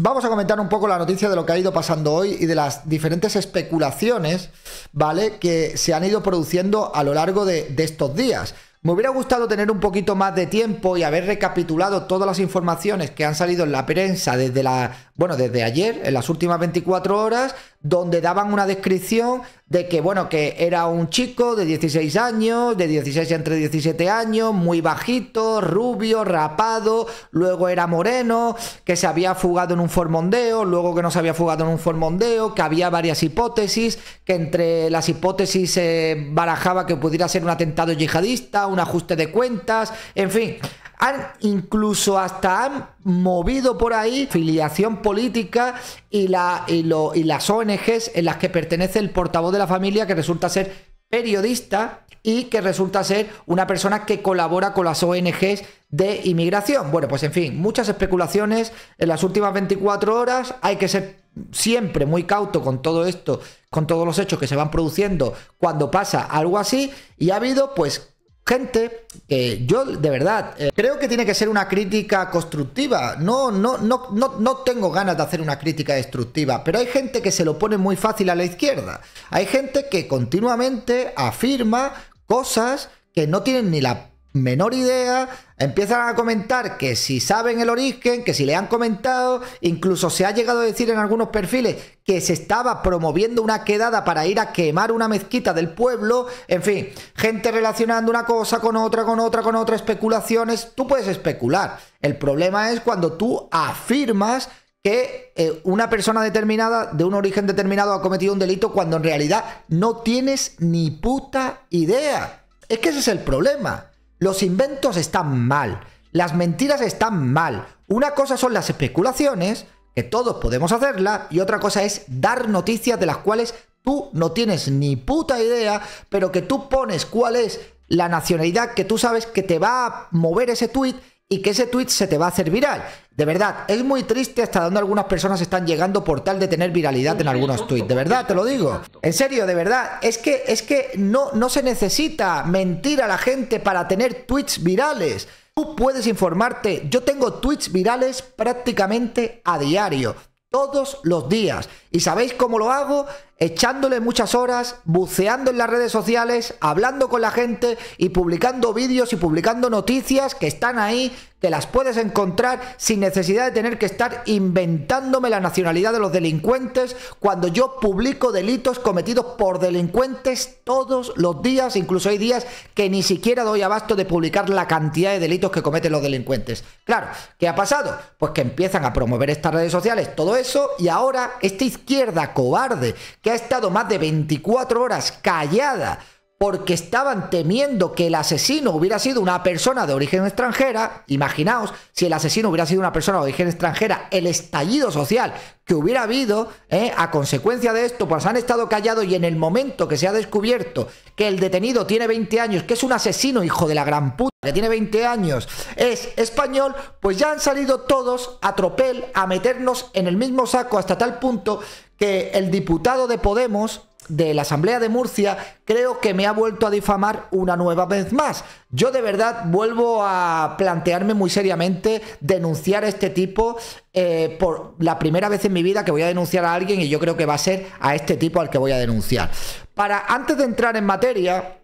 Vamos a comentar un poco la noticia de lo que ha ido pasando hoy y de las diferentes especulaciones, ¿vale? Que se han ido produciendo a lo largo de, estos días. Me hubiera gustado tener un poquito más de tiempo y haber recapitulado todas las informaciones que han salido en la prensa desde la, bueno, desde ayer, en las últimas 24 horas, donde daban una descripción de que, bueno, que era un chico de 16 años, de 16 entre 17 años, muy bajito, rubio, rapado, luego era moreno, que se había fugado en un formondeo, luego que no se había fugado en un formondeo, que había varias hipótesis, que entre las hipótesis se barajaba que pudiera ser un atentado yihadista, un ajuste de cuentas, en fin, han incluso hasta han movido por ahí filiación política y, la, y, y las ONGs en las que pertenece el portavoz de la familia que resulta ser periodista y que resulta ser una persona que colabora con las ONGs de inmigración. Bueno, pues en fin, muchas especulaciones en las últimas 24 horas. Hay que ser siempre muy cauto con todo esto, con todos los hechos que se van produciendo cuando pasa algo así. Y ha habido pues gente que yo de verdad eh, creo que tiene que ser una crítica constructiva. No, no, no, no, no tengo ganas de hacer una crítica destructiva, pero hay gente que se lo pone muy fácil a la izquierda. Hay gente que continuamente afirma cosas que no tienen ni la menor idea, empiezan a comentar que si saben el origen, que si le han comentado, incluso se ha llegado a decir en algunos perfiles que se estaba promoviendo una quedada para ir a quemar una mezquita del pueblo, en fin, gente relacionando una cosa con otra, con otra, con otra, especulaciones, tú puedes especular. El problema es cuando tú afirmas que eh, una persona determinada, de un origen determinado, ha cometido un delito cuando en realidad no tienes ni puta idea. Es que ese es el problema. Los inventos están mal, las mentiras están mal. Una cosa son las especulaciones, que todos podemos hacerla, y otra cosa es dar noticias de las cuales tú no tienes ni puta idea, pero que tú pones cuál es la nacionalidad que tú sabes que te va a mover ese tweet y que ese tweet se te va a hacer viral. De verdad, es muy triste hasta dónde algunas personas están llegando por tal de tener viralidad en algunos tweets. De verdad, te lo digo. En serio, de verdad. Es que, es que no, no se necesita mentir a la gente para tener tweets virales. Tú puedes informarte. Yo tengo tweets virales prácticamente a diario. Todos los días. ¿Y sabéis cómo lo hago? echándole muchas horas, buceando en las redes sociales, hablando con la gente y publicando vídeos y publicando noticias que están ahí, que las puedes encontrar sin necesidad de tener que estar inventándome la nacionalidad de los delincuentes cuando yo publico delitos cometidos por delincuentes todos los días, incluso hay días que ni siquiera doy abasto de publicar la cantidad de delitos que cometen los delincuentes. Claro, ¿qué ha pasado? Pues que empiezan a promover estas redes sociales, todo eso, y ahora esta izquierda cobarde que ha estado más de 24 horas callada porque estaban temiendo que el asesino hubiera sido una persona de origen extranjera. Imaginaos, si el asesino hubiera sido una persona de origen extranjera, el estallido social que hubiera habido ¿eh? a consecuencia de esto, pues han estado callados y en el momento que se ha descubierto que el detenido tiene 20 años, que es un asesino hijo de la gran puta, que tiene 20 años, es español, pues ya han salido todos a tropel a meternos en el mismo saco hasta tal punto que el diputado de Podemos, de la Asamblea de Murcia, creo que me ha vuelto a difamar una nueva vez más. Yo de verdad vuelvo a plantearme muy seriamente denunciar a este tipo eh, por la primera vez en mi vida que voy a denunciar a alguien y yo creo que va a ser a este tipo al que voy a denunciar. Para antes de entrar en materia,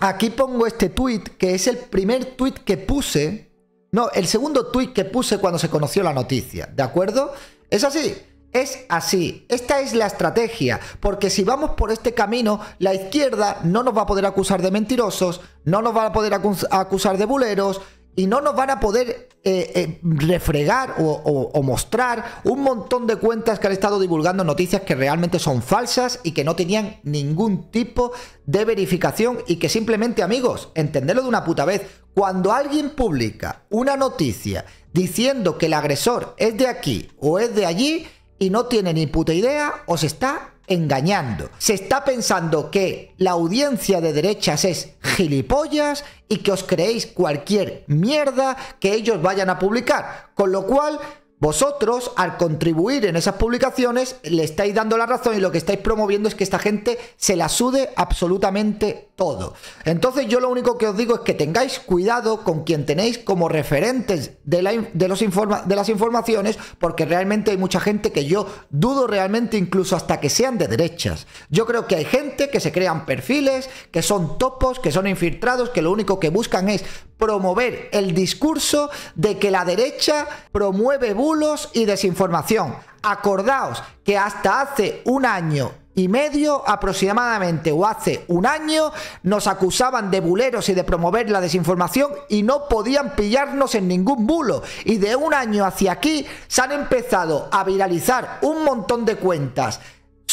aquí pongo este tweet que es el primer tweet que puse, no, el segundo tweet que puse cuando se conoció la noticia, ¿de acuerdo? Es así, es así, esta es la estrategia, porque si vamos por este camino, la izquierda no nos va a poder acusar de mentirosos, no nos va a poder acusar de buleros y no nos van a poder eh, eh, refregar o, o mostrar un montón de cuentas que han estado divulgando noticias que realmente son falsas y que no tenían ningún tipo de verificación y que simplemente, amigos, entenderlo de una puta vez, cuando alguien publica una noticia diciendo que el agresor es de aquí o es de allí, y no tiene ni puta idea o se está engañando. Se está pensando que la audiencia de derechas es gilipollas y que os creéis cualquier mierda que ellos vayan a publicar. Con lo cual, vosotros, al contribuir en esas publicaciones, le estáis dando la razón y lo que estáis promoviendo es que esta gente se la sude absolutamente todo. Entonces yo lo único que os digo es que tengáis cuidado con quien tenéis como referentes de, de, los de las informaciones, porque realmente hay mucha gente que yo dudo realmente incluso hasta que sean de derechas. Yo creo que hay gente que se crean perfiles, que son topos, que son infiltrados, que lo único que buscan es promover el discurso de que la derecha promueve bulos y desinformación. Acordaos que hasta hace un año y medio aproximadamente o hace un año nos acusaban de buleros y de promover la desinformación y no podían pillarnos en ningún bulo y de un año hacia aquí se han empezado a viralizar un montón de cuentas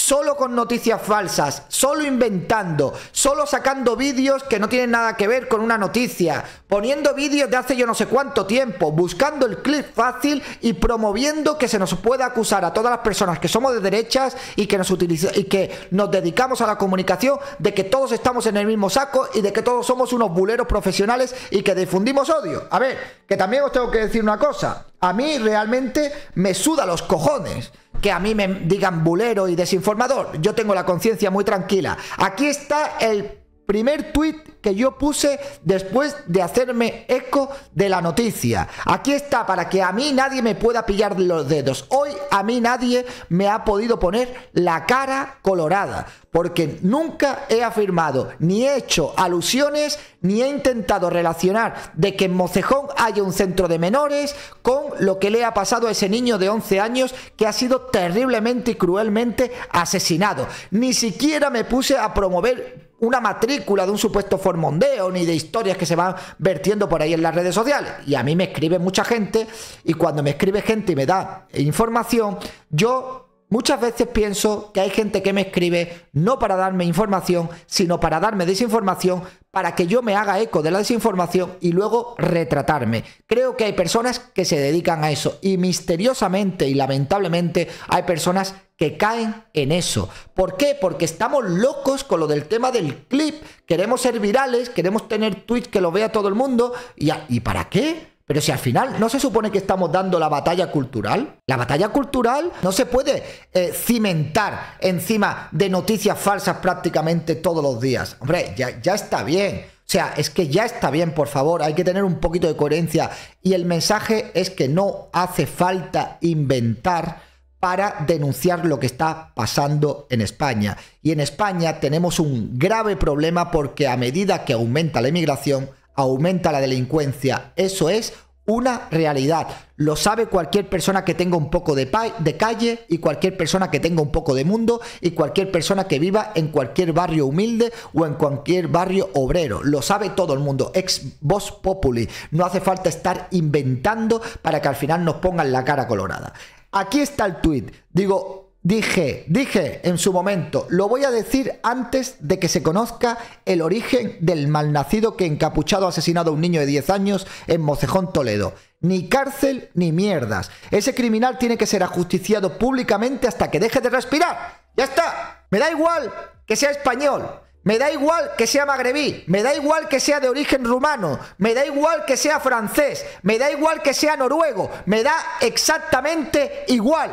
solo con noticias falsas, solo inventando, solo sacando vídeos que no tienen nada que ver con una noticia, poniendo vídeos de hace yo no sé cuánto tiempo, buscando el clip fácil y promoviendo que se nos pueda acusar a todas las personas que somos de derechas y que nos utiliza, y que nos dedicamos a la comunicación de que todos estamos en el mismo saco y de que todos somos unos buleros profesionales y que difundimos odio. A ver, que también os tengo que decir una cosa. A mí realmente me suda los cojones que a mí me digan bulero y desinformador. Yo tengo la conciencia muy tranquila. Aquí está el Primer tweet que yo puse después de hacerme eco de la noticia. Aquí está, para que a mí nadie me pueda pillar los dedos. Hoy a mí nadie me ha podido poner la cara colorada, porque nunca he afirmado, ni he hecho alusiones, ni he intentado relacionar de que en Mocejón haya un centro de menores con lo que le ha pasado a ese niño de 11 años que ha sido terriblemente y cruelmente asesinado. Ni siquiera me puse a promover una matrícula de un supuesto formondeo ni de historias que se van vertiendo por ahí en las redes sociales. Y a mí me escribe mucha gente y cuando me escribe gente y me da información, yo muchas veces pienso que hay gente que me escribe no para darme información, sino para darme desinformación, para que yo me haga eco de la desinformación y luego retratarme. Creo que hay personas que se dedican a eso y misteriosamente y lamentablemente hay personas que caen en eso. ¿Por qué? Porque estamos locos con lo del tema del clip. Queremos ser virales, queremos tener tweets que lo vea todo el mundo. ¿Y, para qué? Pero si al final no se supone que estamos dando la batalla cultural, la batalla cultural no se puede eh, cimentar encima de noticias falsas prácticamente todos los días. Hombre, ya, ya está bien. O sea, es que ya está bien, por favor, hay que tener un poquito de coherencia. Y el mensaje es que no hace falta inventar para denunciar lo que está pasando en España. Y en España tenemos un grave problema porque a medida que aumenta la inmigración, aumenta la delincuencia. Eso es una realidad. Lo sabe cualquier persona que tenga un poco de, de, calle y cualquier persona que tenga un poco de mundo y cualquier persona que viva en cualquier barrio humilde o en cualquier barrio obrero. Lo sabe todo el mundo. Ex vos Populi. No hace falta estar inventando para que al final nos pongan la cara colorada. Aquí está el tweet. Digo, dije, dije en su momento, lo voy a decir antes de que se conozca el origen del malnacido que encapuchado ha asesinado a un niño de 10 años en Mocejón, Toledo. Ni cárcel ni mierdas. Ese criminal tiene que ser ajusticiado públicamente hasta que deje de respirar. ¡Ya está! ¡Me da igual que sea español! Me da igual que sea magrebí, me da igual que sea de origen rumano, me da igual que sea francés, me da igual que sea noruego, me da exactamente igual.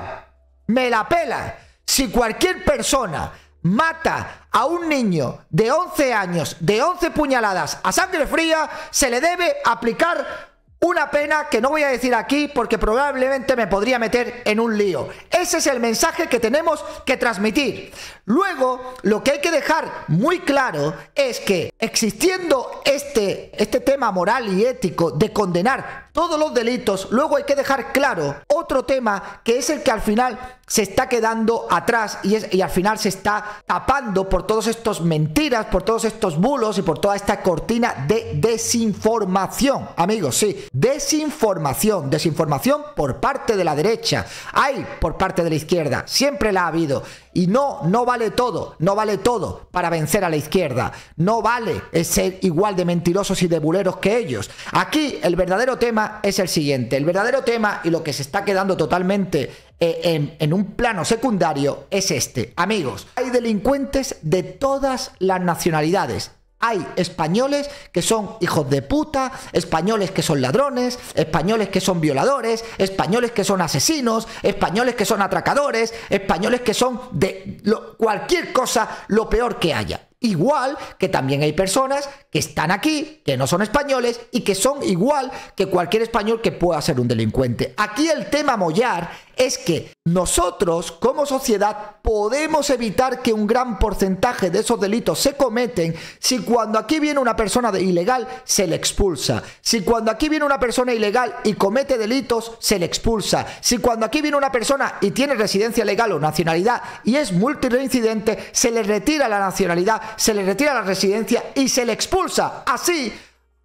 Me la pela. Si cualquier persona mata a un niño de 11 años, de 11 puñaladas a sangre fría, se le debe aplicar una pena que no voy a decir aquí porque probablemente me podría meter en un lío. Ese es el mensaje que tenemos que transmitir. Luego, lo que hay que dejar muy claro es que existiendo este, este tema moral y ético de condenar todos los delitos, luego hay que dejar claro otro tema que es el que al final se está quedando atrás y, es, y al final se está tapando por todos estos mentiras, por todos estos bulos y por toda esta cortina de desinformación. Amigos, sí, desinformación, desinformación por parte de la derecha, hay por parte de la izquierda, siempre la ha habido. Y no, no vale todo, no vale todo para vencer a la izquierda, no vale ser igual de mentirosos y de buleros que ellos. Aquí el verdadero tema es el siguiente, el verdadero tema y lo que se está quedando totalmente eh, en, un plano secundario es este. Amigos, hay delincuentes de todas las nacionalidades. Hay españoles que son hijos de puta, españoles que son ladrones, españoles que son violadores, españoles que son asesinos, españoles que son atracadores, españoles que son de cualquier cosa lo peor que haya. Igual que también hay personas que están aquí, que no son españoles y que son igual que cualquier español que pueda ser un delincuente. Aquí el tema mollar es que nosotros como sociedad podemos evitar que un gran porcentaje de esos delitos se cometen si cuando aquí viene una persona ilegal se le expulsa, si cuando aquí viene una persona ilegal y comete delitos se le expulsa, si cuando aquí viene una persona y tiene residencia legal o nacionalidad y es multireincidente se le retira la nacionalidad, se le retira la residencia y se le expulsa. Así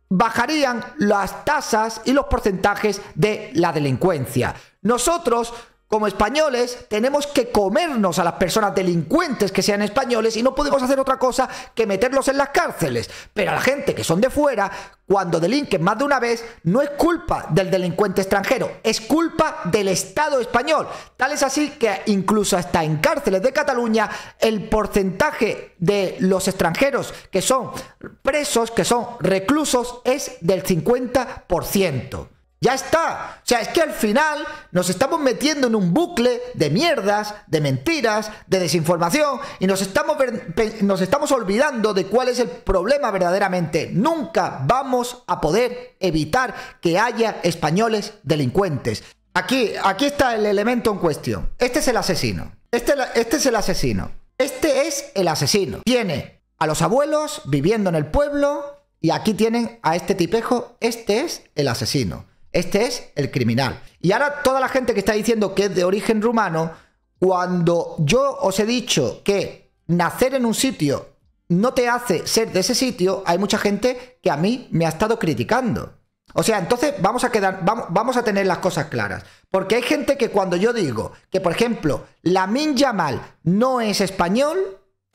bajarían las tasas y los porcentajes de la delincuencia. Nosotros, como españoles, tenemos que comernos a las personas delincuentes que sean españoles y no podemos hacer otra cosa que meterlos en las cárceles. Pero a la gente que son de fuera, cuando delinquen más de una vez, no es culpa del delincuente extranjero, es culpa del Estado español. Tal es así que incluso hasta en cárceles de Cataluña, el porcentaje de los extranjeros que son presos, que son reclusos, es del 50%. Ya está. O sea, es que al final nos estamos metiendo en un bucle de mierdas, de mentiras, de desinformación y nos estamos, nos estamos olvidando de cuál es el problema verdaderamente. Nunca vamos a poder evitar que haya españoles delincuentes. Aquí, aquí está el elemento en cuestión. Este es el asesino. Este, este es el asesino. Este es el asesino. Tiene a los abuelos viviendo en el pueblo y aquí tienen a este tipejo. Este es el asesino. Este es el criminal. Y ahora toda la gente que está diciendo que es de origen rumano, cuando yo os he dicho que nacer en un sitio no te hace ser de ese sitio, hay mucha gente que a mí me ha estado criticando. O sea, entonces vamos a quedar, vamos, a tener las cosas claras. Porque hay gente que cuando yo digo que, por ejemplo, la la mal no es español,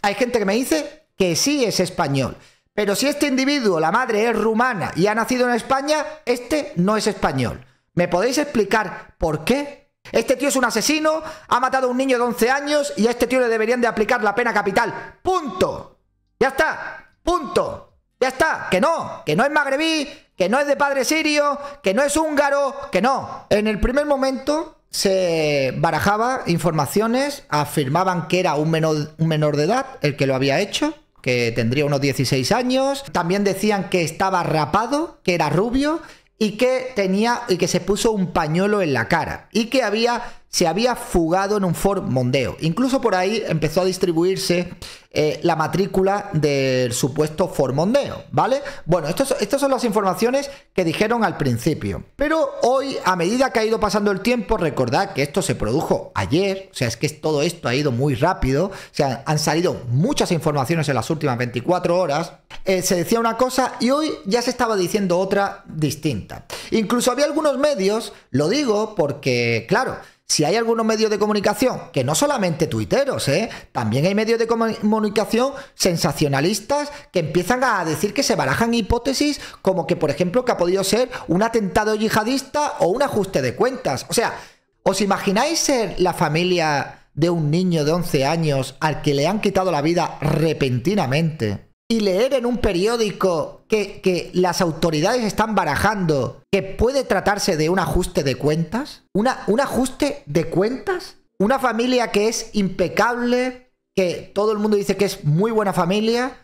hay gente que me dice que sí es español. Pero si este individuo, la madre, es rumana y ha nacido en España, este no es español. ¿Me podéis explicar por qué? Este tío es un asesino, ha matado a un niño de 11 años y a este tío le deberían de aplicar la pena capital. ¡Punto! Ya está, punto. Ya está, que no, que no es magrebí, que no es de padre sirio, que no es húngaro, que no. En el primer momento se barajaba informaciones, afirmaban que era un menor, un menor de edad el que lo había hecho, que tendría unos 16 años. También decían que estaba rapado, que era rubio y que tenía y que se puso un pañuelo en la cara y que había se había fugado en un Ford Mondeo. Incluso por ahí empezó a distribuirse eh, la matrícula del supuesto Ford Mondeo, ¿vale? Bueno, estas son las informaciones que dijeron al principio. Pero hoy, a medida que ha ido pasando el tiempo, recordad que esto se produjo ayer, o sea, es que todo esto ha ido muy rápido, o sea, han salido muchas informaciones en las últimas 24 horas, eh, se decía una cosa y hoy ya se estaba diciendo otra distinta. Incluso había algunos medios, lo digo porque, claro, si hay algunos medios de comunicación, que no solamente tuiteros, ¿eh? también hay medios de comunicación sensacionalistas que empiezan a decir que se barajan hipótesis como que, por ejemplo, que ha podido ser un atentado yihadista o un ajuste de cuentas. O sea, ¿os imagináis ser la familia de un niño de 11 años al que le han quitado la vida repentinamente? y leer en un periódico que, las autoridades están barajando que puede tratarse de un ajuste de cuentas? ¿Un ajuste de cuentas? Una familia que es impecable, que todo el mundo dice que es muy buena familia.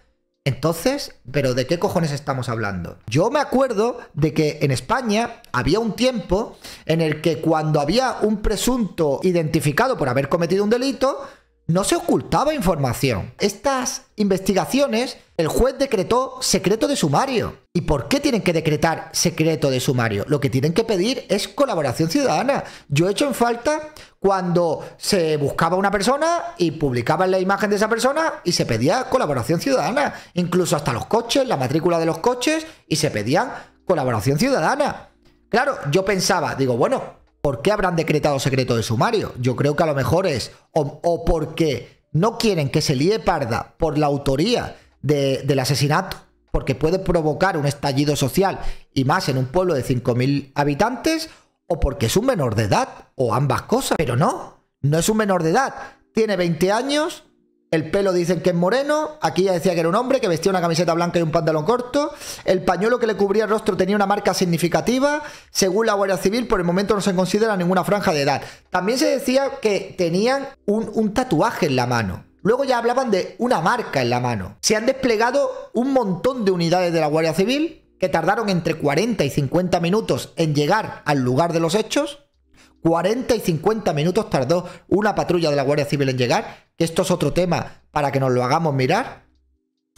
Entonces, ¿pero de qué cojones estamos hablando? Yo me acuerdo de que en España había un tiempo en el que cuando había un presunto identificado por haber cometido un delito, no se ocultaba información. Estas investigaciones, el juez decretó secreto de sumario. ¿Y por qué tienen que decretar secreto de sumario? Lo que tienen que pedir es colaboración ciudadana. Yo he hecho en falta cuando se buscaba una persona y publicaban la imagen de esa persona y se pedía colaboración ciudadana. Incluso hasta los coches, la matrícula de los coches y se pedían colaboración ciudadana. Claro, yo pensaba, digo, bueno, ¿por qué habrán decretado secreto de sumario? Yo creo que a lo mejor es, o, porque no quieren que se líe parda por la autoría del asesinato, porque puede provocar un estallido social y más en un pueblo de 5.000 habitantes, o porque es un menor de edad, o ambas cosas, pero no, no es un menor de edad, tiene 20 años, el pelo dicen que es moreno. Aquí ya decía que era un hombre que vestía una camiseta blanca y un pantalón corto. El pañuelo que le cubría el rostro tenía una marca significativa. Según la Guardia Civil, por el momento no se considera ninguna franja de edad. También se decía que tenían un, tatuaje en la mano. Luego ya hablaban de una marca en la mano. Se han desplegado un montón de unidades de la Guardia Civil que tardaron entre 40 y 50 minutos en llegar al lugar de los hechos. 40 y 50 minutos tardó una patrulla de la Guardia Civil en llegar, esto es otro tema para que nos lo hagamos mirar.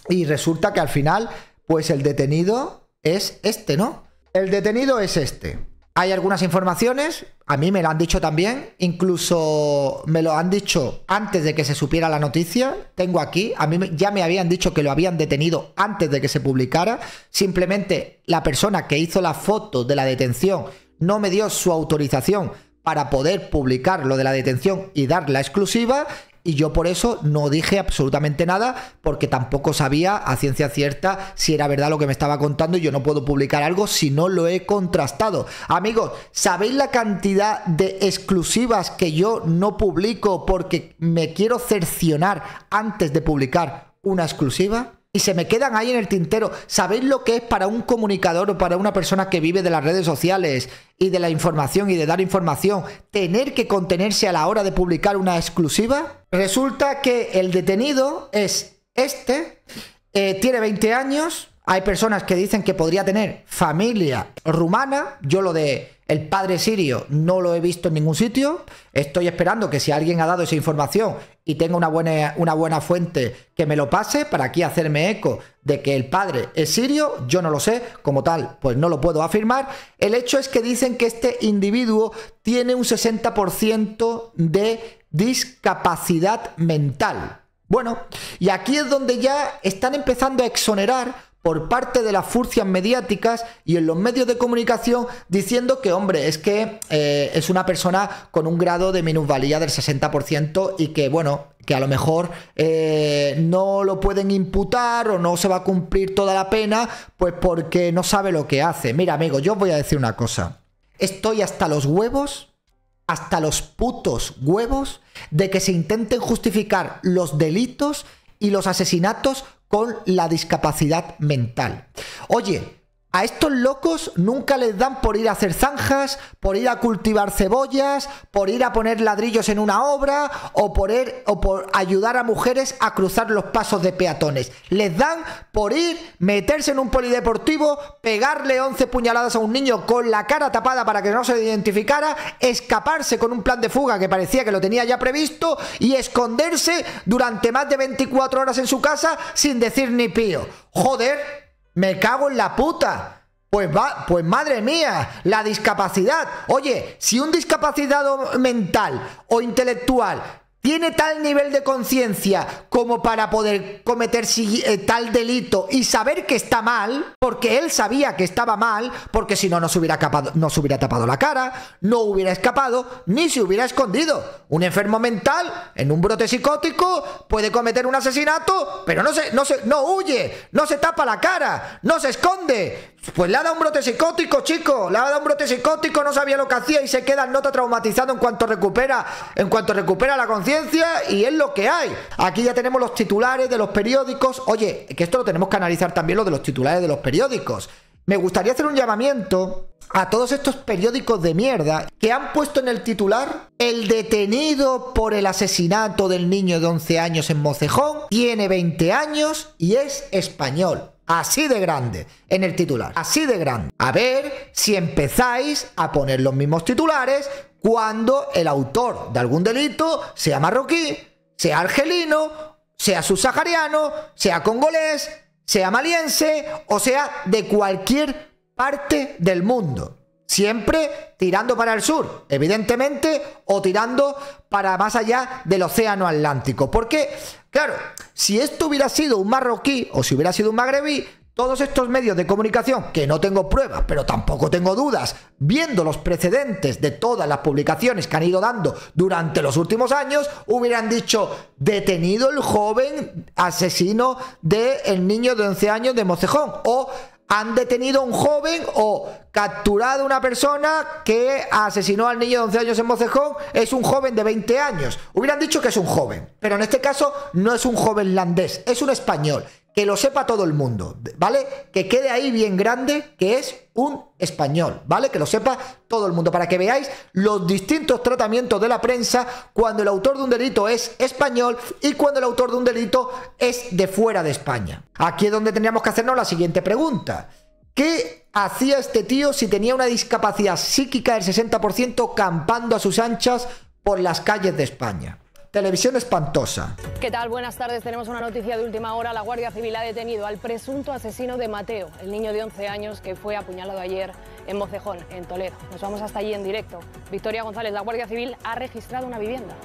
Y resulta que al final, pues el detenido es este, ¿no? El detenido es este. Hay algunas informaciones, a mí me lo han dicho también, incluso me lo han dicho antes de que se supiera la noticia. Tengo aquí, a mí ya me habían dicho que lo habían detenido antes de que se publicara. Simplemente la persona que hizo la foto de la detención no me dio su autorización para poder publicar lo de la detención y dar la exclusiva. Y yo por eso no dije absolutamente nada porque tampoco sabía a ciencia cierta si era verdad lo que me estaba contando y yo no puedo publicar algo si no lo he contrastado. Amigos, ¿sabéis la cantidad de exclusivas que yo no publico porque me quiero cercionar antes de publicar una exclusiva? y se me quedan ahí en el tintero. ¿Sabéis lo que es para un comunicador o para una persona que vive de las redes sociales y de la información y de dar información tener que contenerse a la hora de publicar una exclusiva? Resulta que el detenido es este, eh, tiene 20 años, hay personas que dicen que podría tener familia rumana. Yo lo de el padre sirio no lo he visto en ningún sitio. Estoy esperando que si alguien ha dado esa información y tenga una buena, una buena fuente que me lo pase para aquí hacerme eco de que el padre es sirio, yo no lo sé, como tal, pues no lo puedo afirmar. El hecho es que dicen que este individuo tiene un 60% de discapacidad mental. Bueno, y aquí es donde ya están empezando a exonerar por parte de las furcias mediáticas y en los medios de comunicación diciendo que, hombre, es que eh, es una persona con un grado de minusvalía del 60% y que, bueno, que a lo mejor eh, no lo pueden imputar o no se va a cumplir toda la pena, pues porque no sabe lo que hace. Mira, amigo, yo os voy a decir una cosa. Estoy hasta los huevos hasta los putos huevos de que se intenten justificar los delitos y los asesinatos con la discapacidad mental. Oye, a estos locos nunca les dan por ir a hacer zanjas, por ir a cultivar cebollas, por ir a poner ladrillos en una obra o por, er, o por ayudar a mujeres a cruzar los pasos de peatones. Les dan por ir, meterse en un polideportivo, pegarle 11 puñaladas a un niño con la cara tapada para que no se identificara, escaparse con un plan de fuga que parecía que lo tenía ya previsto y esconderse durante más de 24 horas en su casa sin decir ni pío. Joder, me cago en la puta. Pues va, pues madre mía, la discapacidad. Oye, si un discapacitado mental o intelectual tiene tal nivel de conciencia como para poder cometer eh, tal delito y saber que está mal, porque él sabía que estaba mal, porque si no, no se hubiera, no se hubiera tapado la cara, no hubiera escapado, ni se hubiera escondido. Un enfermo mental, en un brote psicótico, puede cometer un asesinato, pero no se, no se, no huye, no se tapa la cara, no se esconde, pues le ha dado un brote psicótico, chico. Le ha dado un brote psicótico, no sabía lo que hacía y se queda en nota traumatizado en cuanto recupera, en cuanto recupera la conciencia y es lo que hay. Aquí ya tenemos los titulares de los periódicos. Oye, que esto lo tenemos que analizar también lo de los titulares de los periódicos. Me gustaría hacer un llamamiento a todos estos periódicos de mierda que han puesto en el titular el detenido por el asesinato del niño de 11 años en Mocejón tiene 20 años y es español. Así de grande en el titular. Así de grande. A ver si empezáis a poner los mismos titulares cuando el autor de algún delito sea marroquí, sea argelino, sea subsahariano, sea congolés, sea maliense o sea de cualquier parte del mundo. Siempre tirando para el sur, evidentemente, o tirando para más allá del Océano Atlántico. Porque Claro, si esto hubiera sido un marroquí o si hubiera sido un magrebí, todos estos medios de comunicación, que no tengo pruebas, pero tampoco tengo dudas, viendo los precedentes de todas las publicaciones que han ido dando durante los últimos años, hubieran dicho, detenido el joven asesino del niño de 11 años de Mocejón, o han detenido a un joven o capturado a una persona que asesinó al niño de 11 años en Mocejón, es un joven de 20 años. Hubieran dicho que es un joven, pero en este caso no es un joven landés, es un español que lo sepa todo el mundo, ¿vale? Que quede ahí bien grande que es un español, ¿vale? Que lo sepa todo el mundo, para que veáis los distintos tratamientos de la prensa cuando el autor de un delito es español y cuando el autor de un delito es de fuera de España. Aquí es donde teníamos que hacernos la siguiente pregunta. ¿Qué hacía este tío si tenía una discapacidad psíquica del 60% campando a sus anchas por las calles de España? Televisión espantosa. ¿Qué tal? Buenas tardes. Tenemos una noticia de última hora. La Guardia Civil ha detenido al presunto asesino de Mateo, el niño de 11 años que fue apuñalado ayer en Mocejón, en Toledo. Nos vamos hasta allí en directo. Victoria González, la Guardia Civil ha registrado una vivienda.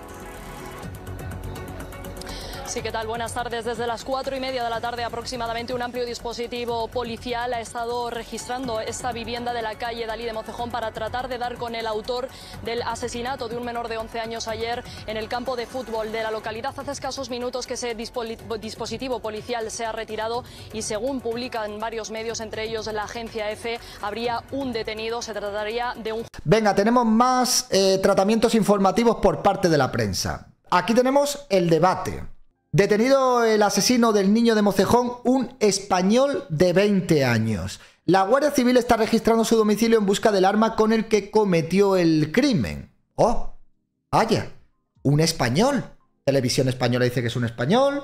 Sí, ¿qué tal? Buenas tardes. Desde las cuatro y media de la tarde aproximadamente un amplio dispositivo policial ha estado registrando esta vivienda de la calle Dalí de Mocejón para tratar de dar con el autor del asesinato de un menor de 11 años ayer en el campo de fútbol de la localidad. Hace escasos minutos que ese dispositivo policial se ha retirado y según publican varios medios, entre ellos la agencia EFE, habría un detenido. Se trataría de un... Venga, tenemos más eh, tratamientos informativos por parte de la prensa. Aquí tenemos el debate. Detenido el asesino del niño de Mocejón, un español de 20 años. La Guardia Civil está registrando su domicilio en busca del arma con el que cometió el crimen. ¡Oh! ¡Vaya! Un español. Televisión Española dice que es un español.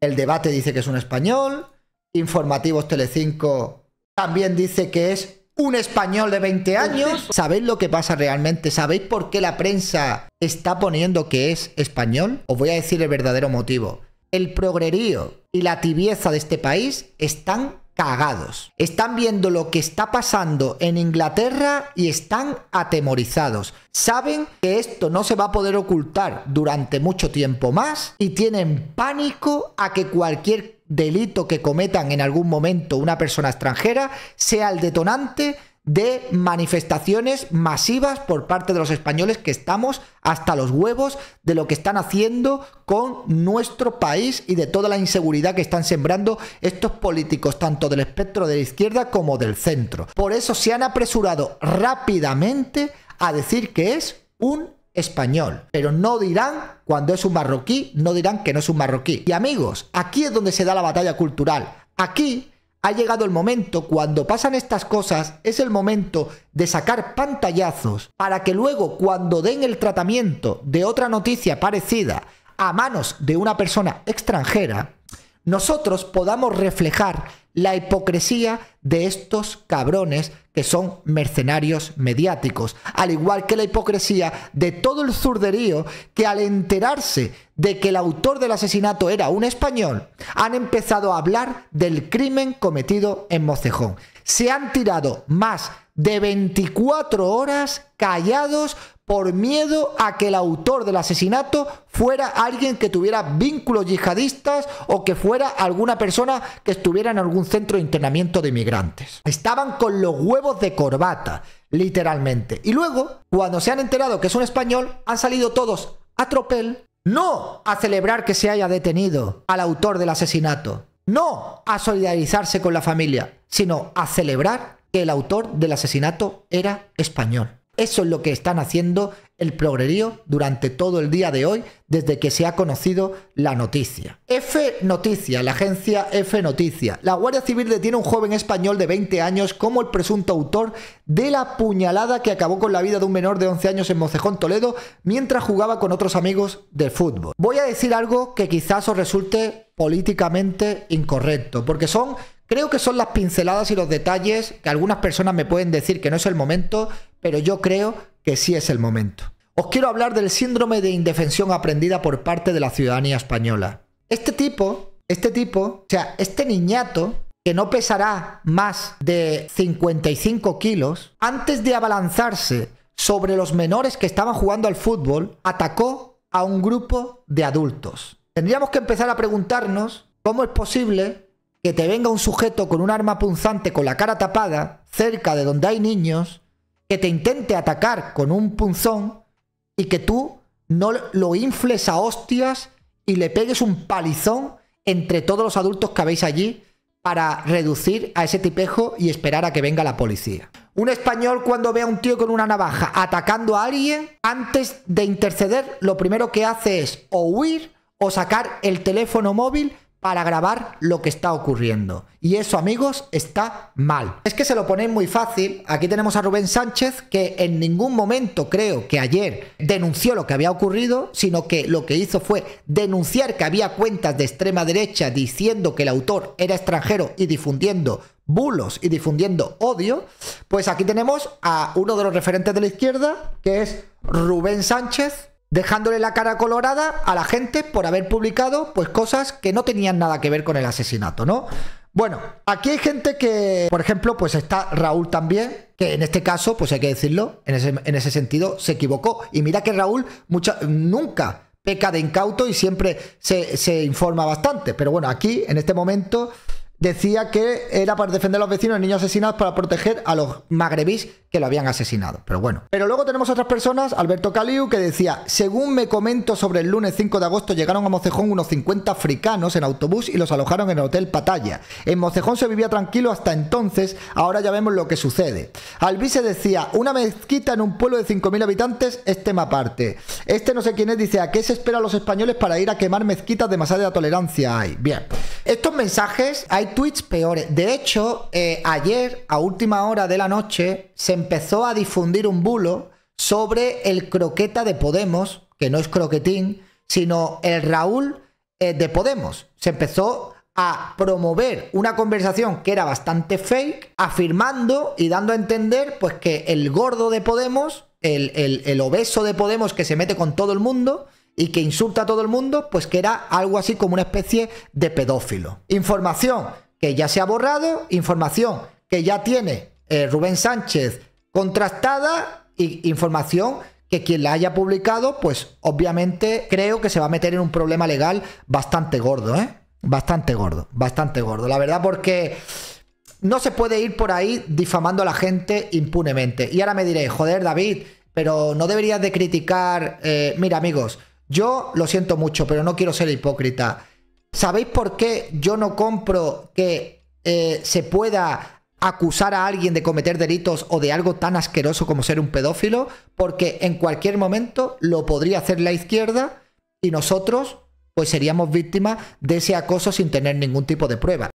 El Debate dice que es un español. Informativos Telecinco también dice que es un español de 20 años. ¿Sabéis lo que pasa realmente? ¿Sabéis por qué la prensa está poniendo que es español? Os voy a decir el verdadero motivo. El progrerío y la tibieza de este país están cagados. Están viendo lo que está pasando en Inglaterra y están atemorizados. Saben que esto no se va a poder ocultar durante mucho tiempo más y tienen pánico a que cualquier delito que cometan en algún momento una persona extranjera sea el detonante de manifestaciones masivas por parte de los españoles que estamos hasta los huevos de lo que están haciendo con nuestro país y de toda la inseguridad que están sembrando estos políticos, tanto del espectro de la izquierda como del centro. Por eso se han apresurado rápidamente a decir que es un español. Pero no dirán, cuando es un marroquí, no dirán que no es un marroquí. Y amigos, aquí es donde se da la batalla cultural. Aquí ha llegado el momento, cuando pasan estas cosas, es el momento de sacar pantallazos para que luego cuando den el tratamiento de otra noticia parecida a manos de una persona extranjera, nosotros podamos reflejar la hipocresía de estos cabrones que son mercenarios mediáticos, al igual que la hipocresía de todo el zurderío que al enterarse de que el autor del asesinato era un español, han empezado a hablar del crimen cometido en Mocejón. Se han tirado más de 24 horas callados por miedo a que el autor del asesinato fuera alguien que tuviera vínculos yihadistas o que fuera alguna persona que estuviera en algún centro de internamiento de inmigrantes. Estaban con los huevos de corbata, literalmente. Y luego, cuando se han enterado que es un español, han salido todos a tropel, no a celebrar que se haya detenido al autor del asesinato, no a solidarizarse con la familia, sino a celebrar que el autor del asesinato era español. Eso es lo que están haciendo el progrerío durante todo el día de hoy, desde que se ha conocido la noticia. F Noticia, la agencia F Noticia. La Guardia Civil detiene a un joven español de 20 años como el presunto autor de la puñalada que acabó con la vida de un menor de 11 años en Mocejón, Toledo, mientras jugaba con otros amigos de fútbol. Voy a decir algo que quizás os resulte políticamente incorrecto, porque son Creo que son las pinceladas y los detalles que algunas personas me pueden decir que no es el momento, pero yo creo que sí es el momento. Os quiero hablar del síndrome de indefensión aprendida por parte de la ciudadanía española. Este tipo, este tipo, o sea, este niñato que no pesará más de 55 kilos, antes de abalanzarse sobre los menores que estaban jugando al fútbol, atacó a un grupo de adultos. Tendríamos que empezar a preguntarnos cómo es posible que te venga un sujeto con un arma punzante con la cara tapada, cerca de donde hay niños, que te intente atacar con un punzón y que tú no lo infles a hostias y le pegues un palizón entre todos los adultos que habéis allí para reducir a ese tipejo y esperar a que venga la policía. Un español cuando ve a un tío con una navaja atacando a alguien, antes de interceder, lo primero que hace es o huir o sacar el teléfono móvil para grabar lo que está ocurriendo. Y eso, amigos, está mal. Es que se lo ponéis muy fácil. Aquí tenemos a Rubén Sánchez, que en ningún momento creo que ayer denunció lo que había ocurrido, sino que lo que hizo fue denunciar que había cuentas de extrema derecha diciendo que el autor era extranjero y difundiendo bulos y difundiendo odio, pues aquí tenemos a uno de los referentes de la izquierda, que es Rubén Sánchez, dejándole la cara colorada a la gente por haber publicado pues cosas que no tenían nada que ver con el asesinato, ¿no? Bueno, aquí hay gente que, por ejemplo, pues está Raúl también, que en este caso, pues hay que decirlo, en ese, sentido se equivocó. Y mira que Raúl nunca peca de incauto y siempre se, se informa bastante. Pero bueno, aquí, en este momento, decía que era para defender a los vecinos de niños asesinados para proteger a los magrebís que lo habían asesinado. Pero bueno. Pero luego tenemos otras personas, Alberto Caliu, que decía, según me comento sobre el lunes 5 de agosto llegaron a Mocejón unos 50 africanos en autobús y los alojaron en el Hotel Patalla. En Mocejón se vivía tranquilo hasta entonces, ahora ya vemos lo que sucede. Albi decía, una mezquita en un pueblo de 5.000 habitantes es tema aparte. Este no sé quién es, dice, ¿a qué se esperan los españoles para ir a quemar mezquitas de demasiada tolerancia hay? Bien. Estos mensajes hay tweets peores. De hecho, eh, ayer, a última hora de la noche, se empezó a difundir un bulo sobre el croqueta de Podemos, que no es croquetín, sino el Raúl eh, de Podemos. Se empezó a promover una conversación que era bastante fake, afirmando y dando a entender pues que el gordo de Podemos, el obeso de Podemos que se mete con todo el mundo, y que insulta a todo el mundo, pues que era algo así como una especie de pedófilo. Información que ya se ha borrado, información que ya tiene eh, Rubén Sánchez contrastada y información que quien la haya publicado, pues obviamente creo que se va a meter en un problema legal bastante gordo, ¿eh? Bastante gordo, bastante gordo. La verdad porque no se puede ir por ahí difamando a la gente impunemente. Y ahora me diréis, joder David, pero no deberías de criticar... Eh, mira amigos, yo lo siento mucho, pero no quiero ser hipócrita. ¿Sabéis por qué yo no compro que eh, se pueda acusar a alguien de cometer delitos o de algo tan asqueroso como ser un pedófilo? Porque en cualquier momento lo podría hacer la izquierda y nosotros pues seríamos víctimas de ese acoso sin tener ningún tipo de prueba.